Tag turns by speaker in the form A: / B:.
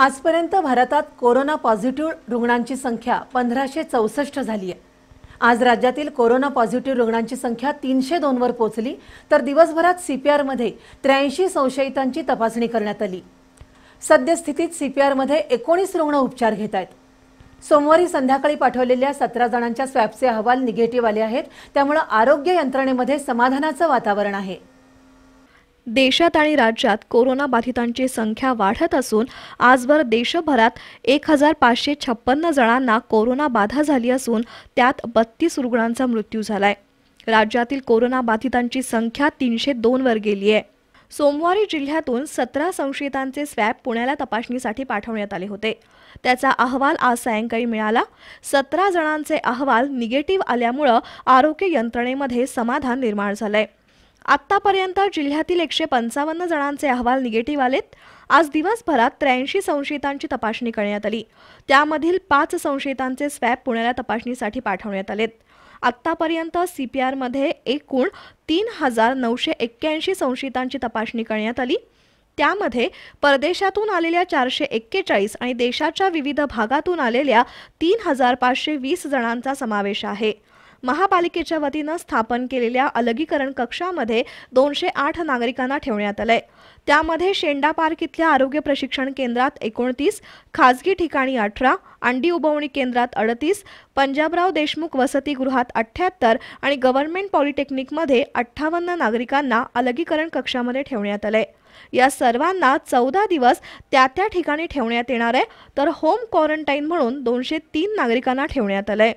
A: आजपर्यंत भारतात corona positive रुग्णांची संख्या पंधराशे चौसष्ट झाली आहे आज राज्यातील कोरोना पॉझिटिव्ह रुग्णांची संख्या तीनशे दोनवर पोहोचली तर दिवसभरात सी पी आरमध्ये त्र्याऐंशी संशयितांची तपासणी करण्यात आली सद्यस्थितीत सी पी आरमध्ये एकोणीस रुग्ण उपचार घेत आहेत सोमवारी संध्याकाळी पाठवलेल्या सतरा जणांच्या स्वॅबचे अहवाल निगेटिव्ह आले आहेत त्यामुळे आरोग्य यंत्रणेमध्ये समाधानाचं वातावरण आहे देशात आणि राज्यात कोरोना बाधितांची
B: संख्या वाढत असून आजवर देशभरात एक हजार पाचशे छप्पन्न जणांना कोरोना बाधा झाली असून त्यात बत्तीस रुग्णांचा मृत्यू झालाय राज्यातील कोरोना बाधितांची संख्या तीनशे वर गेली आहे सोमवारी जिल्ह्यातून सतरा संशयितांचे स्वॅब पुण्याला तपासणीसाठी पाठवण्यात आले होते त्याचा अहवाल आज सायंकाळी मिळाला सतरा जणांचे अहवाल निगेटिव्ह आल्यामुळं आरोग्य यंत्रणेमध्ये समाधान निर्माण झालंय आत्तापर्यंत जिल्ह्यातील एकशे पंचावन्न जणांचे अहवाल निगेटिव्ह आलेत आज दिवसभरात त्र्याऐंशी संशयितांची तपासणी करण्यात आली त्यामधील पाच संशयितांचे स्वॅब पुण्याला तपासणीसाठी पाठवण्यात आलेत आत्तापर्यंत सी पी एकूण तीन हजार नऊशे एक्क्याऐंशी संशयितांची तपासणी करण्यात आली त्यामध्ये परदेशातून आलेल्या चारशे एक्केचाळीस आणि देशाच्या विविध भागातून आलेल्या तीन हजार पाचशे वीस जणांचा समावेश आहे महापालिकेच्या वतीनं स्थापन केलेल्या अलगीकरण कक्षामध्ये दोनशे आठ नागरिकांना ठेवण्यात आलंय त्यामध्ये शेंडा पार्क इथल्या आरोग्य प्रशिक्षण केंद्रात एकोणतीस खाजगी ठिकाणी अठरा अंडी उभवणी केंद्रात अडतीस पंजाबराव देशमुख वसतिगृहात अठ्ठ्याहत्तर आणि गव्हर्नमेंट पॉलिटेक्निकमध्ये अठ्ठावन्न नागरिकांना अलगीकरण कक्षामध्ये ठेवण्यात आलंय या सर्वांना चौदा दिवस त्या त्या ठिकाणी ठेवण्यात येणार आहे तर होम क्वारंटाईन म्हणून दोनशे तीन नागरिकांना ठेवण्यात आलंय